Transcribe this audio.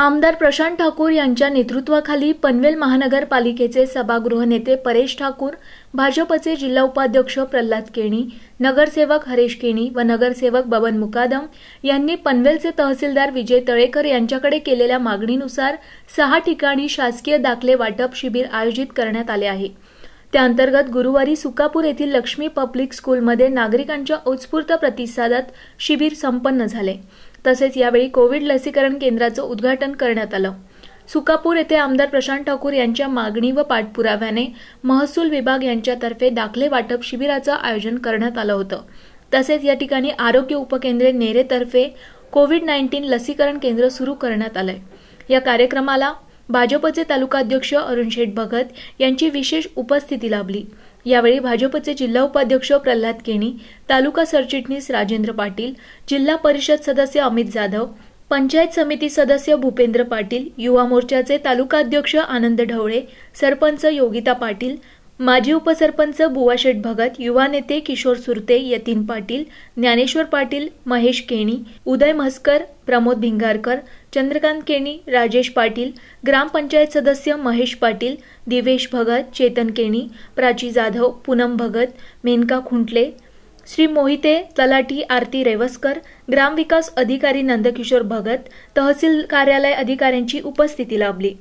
आमदार प्रशांत ठाकूर यांच्या नेतृत्वाखाली पनवेल महानगरपालिकेचे सभागृह नेते परेश ठाकूर भाजपचे जिल्हा उपाध्यक्ष प्रल्हाद केणी नगरसेवक हरेश केणी व नगरसेवक बबन मुकादम यांनी पनवेलचे तहसीलदार विजय तळेकर यांच्याकडे केलेल्या मागणीनुसार सहा ठिकाणी शासकीय दाखले वाटप शिबिर आयोजित करण्यात आले आहे त्याअंतर्गत गुरुवारी सुकापूर येथील लक्ष्मी पब्लिक स्कूलमध्ये नागरिकांच्या उत्स्फूर्त प्रतिसादात शिबिर संपन्न झाले तसेच यावेळी कोविड लसीकरण केंद्राचं उद्घाटन करण्यात आलं सुकापूर येथे आमदार प्रशांत ठाकूर यांच्या मागणी व पाठपुराव्याने महसूल विभाग यांच्यातर्फे दाखले वाटप शिबिराचं आयोजन करण्यात आलं होतं तसेच या ठिकाणी आरोग्य उपकेंद्रे नेरेतर्फे कोविड नाईन्टीन लसीकरण केंद्र सुरू करण्यात आलंय या कार्यक्रमाला भाजपचे तालुकाध्यक्ष अरुण शेठ भगत यांची विशेष उपस्थिती लाभली यावेळी भाजपचे जिल्हा उपाध्यक्ष प्रल्हाद केणी तालुका सरचिटणीस राजेंद्र पाटील जिल्हा परिषद सदस्य अमित जाधव पंचायत समिती सदस्य भूपेंद्र पाटील युवा मोर्चाचे तालुका अध्यक्ष आनंद ढवळे सरपंच योगिता पाटील माजी उपसरपंच बुवाशेठ भगत युवा नेते किशोर सुरते यतीन पाटील ज्ञानेश्वर पाटील महेश केणी उदय म्हस्कर प्रमोद भिंगारकर चंद्रकांत केणी राजेश पाटील ग्रामपंचायत सदस्य महेश पाटील दिवेश भगत चेतन केणी प्राची जाधव पूनम भगत मेनका खुंटले श्री मोहिते तलाठी आरती रेवस्कर ग्रामविकास अधिकारी नंदकिशोर भगत तहसील कार्यालय अधिकाऱ्यांची उपस्थिती लाभली